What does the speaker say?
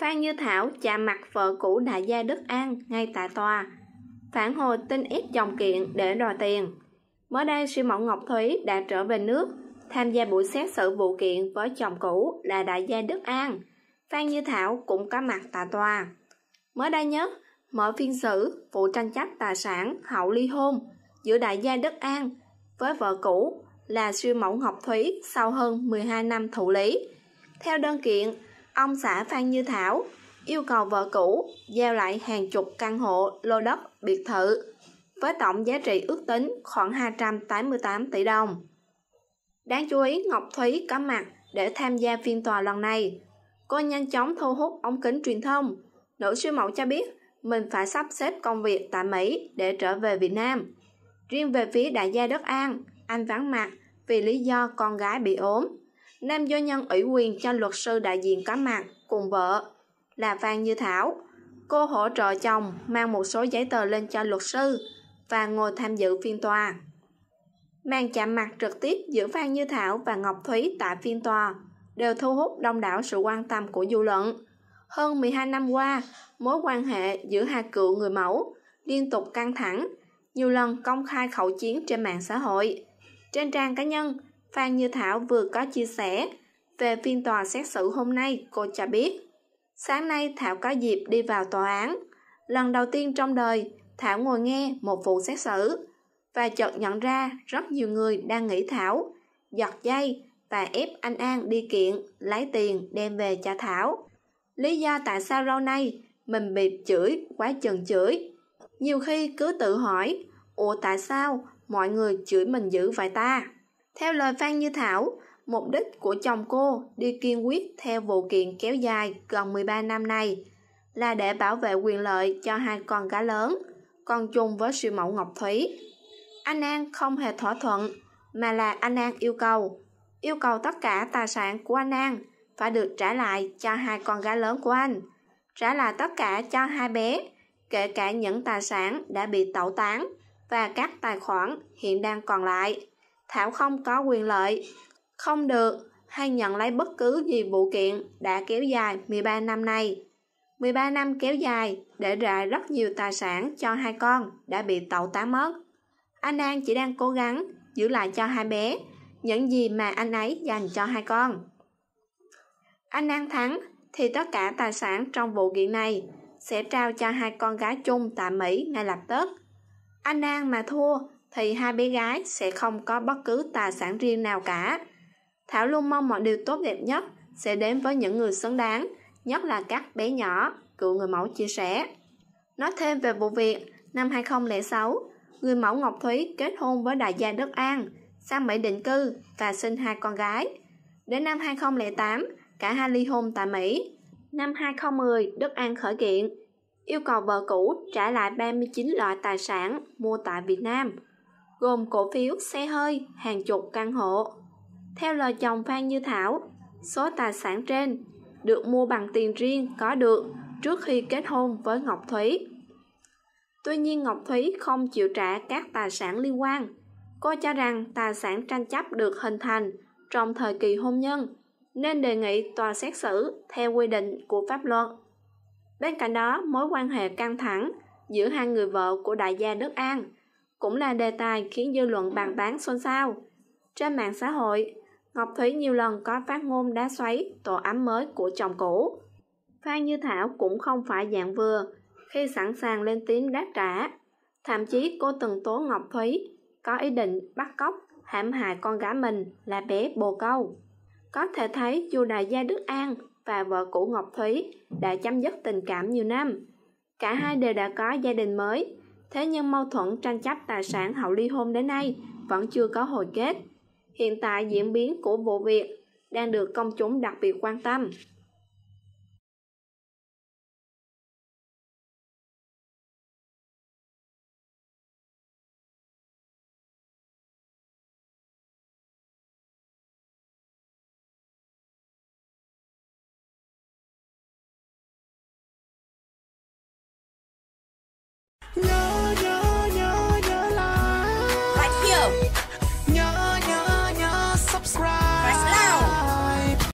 Phan Như Thảo chạm mặt vợ cũ đại gia Đức An ngay tại tòa, phản hồi tin ép chồng kiện để đòi tiền. Mới đây Sư mẫu Ngọc Thúy đã trở về nước, tham gia buổi xét xử vụ kiện với chồng cũ là đại gia Đức An. Phan Như Thảo cũng có mặt tại tòa. Mới đây nhất, mở phiên xử vụ tranh chấp tài sản hậu ly hôn giữa đại gia Đức An với vợ cũ là Sư mẫu Ngọc Thúy sau hơn 12 năm thụ lý. Theo đơn kiện, ông xã Phan Như Thảo yêu cầu vợ cũ giao lại hàng chục căn hộ lô đất biệt thự với tổng giá trị ước tính khoảng 288 tỷ đồng. Đáng chú ý Ngọc Thúy có mặt để tham gia phiên tòa lần này. Cô nhanh chóng thu hút ống kính truyền thông. Nữ siêu mẫu cho biết mình phải sắp xếp công việc tại Mỹ để trở về Việt Nam. Riêng về phía đại gia Đất An, anh vắng mặt vì lý do con gái bị ốm. Nam doanh nhân ủy quyền cho luật sư đại diện có mặt cùng vợ là Phan Như Thảo. Cô hỗ trợ chồng mang một số giấy tờ lên cho luật sư và ngồi tham dự phiên tòa. Màn chạm mặt trực tiếp giữa Phan Như Thảo và Ngọc Thúy tại phiên tòa đều thu hút đông đảo sự quan tâm của dư luận. Hơn 12 năm qua, mối quan hệ giữa hai cựu người mẫu liên tục căng thẳng, nhiều lần công khai khẩu chiến trên mạng xã hội. Trên trang cá nhân, Phan Như Thảo vừa có chia sẻ. Về phiên tòa xét xử hôm nay, cô cho biết. Sáng nay Thảo có dịp đi vào tòa án. Lần đầu tiên trong đời, Thảo ngồi nghe một vụ xét xử và chợt nhận ra rất nhiều người đang nghĩ Thảo, giật dây và ép anh An đi kiện, lấy tiền đem về cho Thảo. Lý do tại sao lâu nay mình bị chửi quá chừng chửi. Nhiều khi cứ tự hỏi, ủa tại sao mọi người chửi mình dữ vậy ta? theo lời phan như thảo mục đích của chồng cô đi kiên quyết theo vụ kiện kéo dài gần 13 năm nay là để bảo vệ quyền lợi cho hai con gái lớn con chung với siêu mẫu ngọc thúy anh an không hề thỏa thuận mà là anh an yêu cầu yêu cầu tất cả tài sản của anh an phải được trả lại cho hai con gái lớn của anh trả lại tất cả cho hai bé kể cả những tài sản đã bị tẩu tán và các tài khoản hiện đang còn lại thảo không có quyền lợi không được hay nhận lấy bất cứ gì vụ kiện đã kéo dài 13 năm nay. 13 năm kéo dài để lại rất nhiều tài sản cho hai con đã bị tẩu tán mất. Anh An chỉ đang cố gắng giữ lại cho hai bé những gì mà anh ấy dành cho hai con. Anh An thắng thì tất cả tài sản trong vụ kiện này sẽ trao cho hai con gái chung tại Mỹ ngay lập tức. Anh An mà thua thì hai bé gái sẽ không có bất cứ tài sản riêng nào cả thảo luôn mong mọi điều tốt đẹp nhất sẽ đến với những người xứng đáng nhất là các bé nhỏ cựu người mẫu chia sẻ nói thêm về vụ việc năm 2006 người mẫu Ngọc Thúy kết hôn với đại gia Đức An sang Mỹ định cư và sinh hai con gái đến năm 2008 cả hai ly hôn tại Mỹ năm 2010 Đức An khởi kiện yêu cầu vợ cũ trả lại 39 loại tài sản mua tại Việt Nam gồm cổ phiếu, xe hơi, hàng chục căn hộ. Theo lời chồng Phan Như Thảo, số tài sản trên được mua bằng tiền riêng có được trước khi kết hôn với Ngọc Thúy. Tuy nhiên Ngọc Thúy không chịu trả các tài sản liên quan. Cô cho rằng tài sản tranh chấp được hình thành trong thời kỳ hôn nhân, nên đề nghị tòa xét xử theo quy định của pháp luật. Bên cạnh đó, mối quan hệ căng thẳng giữa hai người vợ của đại gia Đức An – cũng là đề tài khiến dư luận bàn tán xôn xao. Trên mạng xã hội, Ngọc Thúy nhiều lần có phát ngôn đá xoáy tổ ấm mới của chồng cũ. Phan Như Thảo cũng không phải dạng vừa khi sẵn sàng lên tiếng đáp trả. Thậm chí cô từng tố Ngọc Thúy có ý định bắt cóc, hãm hại con gái mình là bé Bồ Câu. Có thể thấy dù đại gia Đức An và vợ cũ Ngọc Thúy đã chấm dứt tình cảm nhiều năm. Cả hai đều đã có gia đình mới Thế nhưng mâu thuẫn tranh chấp tài sản hậu ly hôn đến nay vẫn chưa có hồi kết. Hiện tại diễn biến của vụ việc đang được công chúng đặc biệt quan tâm. No!